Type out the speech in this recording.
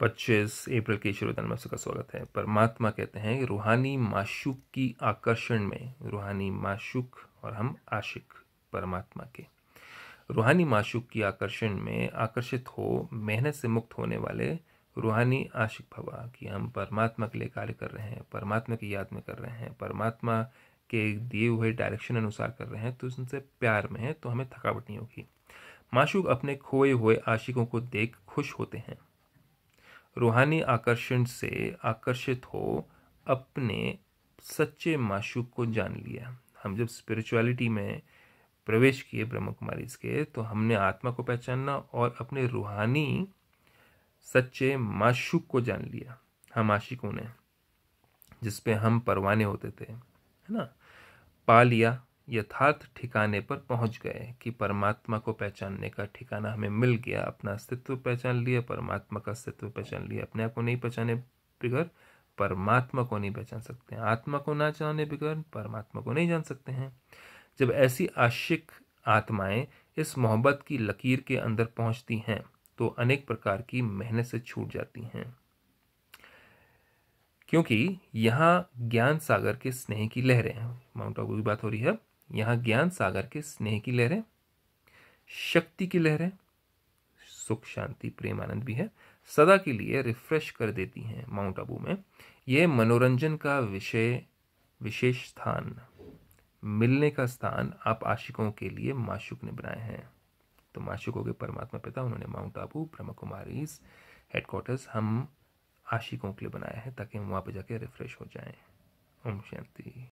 पच्चीस अप्रैल के ईश्वर में का स्वागत है परमात्मा कहते हैं रूहानी माशुक की आकर्षण में रूहानी माशुक और हम आशिक परमात्मा के रूहानी माशुक की आकर्षण में आकर्षित हो मेहनत से मुक्त होने वाले रूहानी आशिक भवा कि हम परमात्मा के लिए कार्य कर रहे हैं परमात्मा की याद में कर रहे हैं परमात्मा के दिए हुए डायरेक्शन अनुसार कर रहे हैं तो उनसे प्यार में है तो हमें थकावट नहीं होगी माशुक अपने खोए हुए आशिकों को देख खुश होते हैं रूहानी आकर्षण से आकर्षित हो अपने सच्चे माशूक को जान लिया हम जब स्पिरिचुअलिटी में प्रवेश किए ब्रह्म कुमारी के तो हमने आत्मा को पहचानना और अपने रूहानी सच्चे माशूक को जान लिया हम आशिकों ने जिसपे हम परवाने होते थे है ना पा लिया यथार्थ ठिकाने पर पहुंच गए कि परमात्मा को पहचानने का ठिकाना हमें मिल गया अपना अस्तित्व पहचान लिया परमात्मा का अस्तित्व पहचान लिया अपने आप को नहीं पहचाने बिगर परमात्मा को नहीं पहचान सकते हैं आत्मा को ना जाने बिगर परमात्मा को नहीं जान सकते हैं जब ऐसी आशिक आत्माएं इस मोहब्बत की लकीर के अंदर पहुंचती हैं तो अनेक प्रकार की मेहनत से छूट जाती हैं क्योंकि यहाँ ज्ञान सागर के स्नेह की लहरें हैं माउंट आबू की बात हो रही है यहाँ ज्ञान सागर के स्नेह की लहरें शक्ति की लहरें सुख शांति प्रेम आनंद भी है सदा के लिए रिफ्रेश कर देती हैं माउंट आबू में ये मनोरंजन का विषय विशेष स्थान मिलने का स्थान आप आशिकों के लिए माशुक ने बनाए हैं तो माशुकों के परमात्मा पिता उन्होंने माउंट आबू ब्रह्म कुमारीज हेडक्वार्टर्स हम आशिकों के लिए बनाए हैं ताकि हम वहाँ पर जाके रिफ्रेश हो जाएं ओम शांति